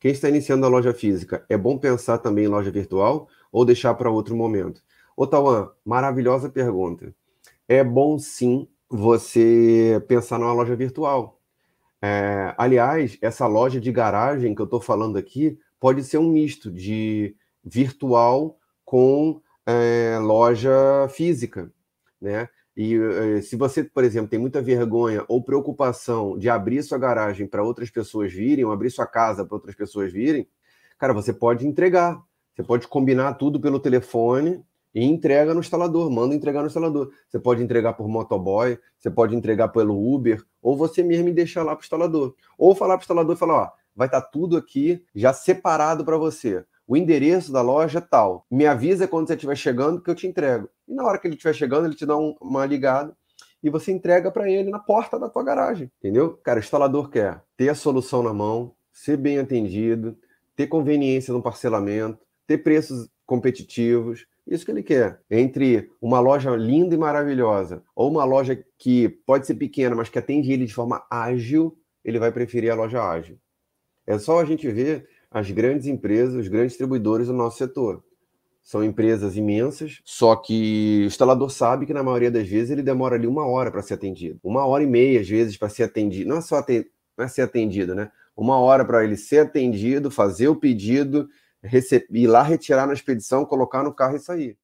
Quem está iniciando a loja física, é bom pensar também em loja virtual ou deixar para outro momento? Ô, maravilhosa pergunta. É bom sim você pensar numa loja virtual. É, aliás, essa loja de garagem que eu estou falando aqui pode ser um misto de virtual com é, loja física, né? E eh, se você, por exemplo, tem muita vergonha ou preocupação de abrir sua garagem para outras pessoas virem, ou abrir sua casa para outras pessoas virem, cara, você pode entregar. Você pode combinar tudo pelo telefone e entrega no instalador, manda entregar no instalador. Você pode entregar por motoboy, você pode entregar pelo Uber, ou você mesmo deixar lá para o instalador. Ou falar para o instalador e falar, ó, vai estar tá tudo aqui já separado para você o endereço da loja é tal. Me avisa quando você estiver chegando que eu te entrego. E na hora que ele estiver chegando, ele te dá um, uma ligada e você entrega para ele na porta da tua garagem, entendeu? Cara, o instalador quer ter a solução na mão, ser bem atendido, ter conveniência no parcelamento, ter preços competitivos, isso que ele quer. Entre uma loja linda e maravilhosa ou uma loja que pode ser pequena, mas que atende ele de forma ágil, ele vai preferir a loja ágil. É só a gente ver as grandes empresas, os grandes distribuidores do nosso setor. São empresas imensas, só que o instalador sabe que na maioria das vezes ele demora ali uma hora para ser atendido. Uma hora e meia, às vezes, para ser atendido. Não é só atendido, não é ser atendido, né? Uma hora para ele ser atendido, fazer o pedido, receber, ir lá retirar na expedição, colocar no carro e sair.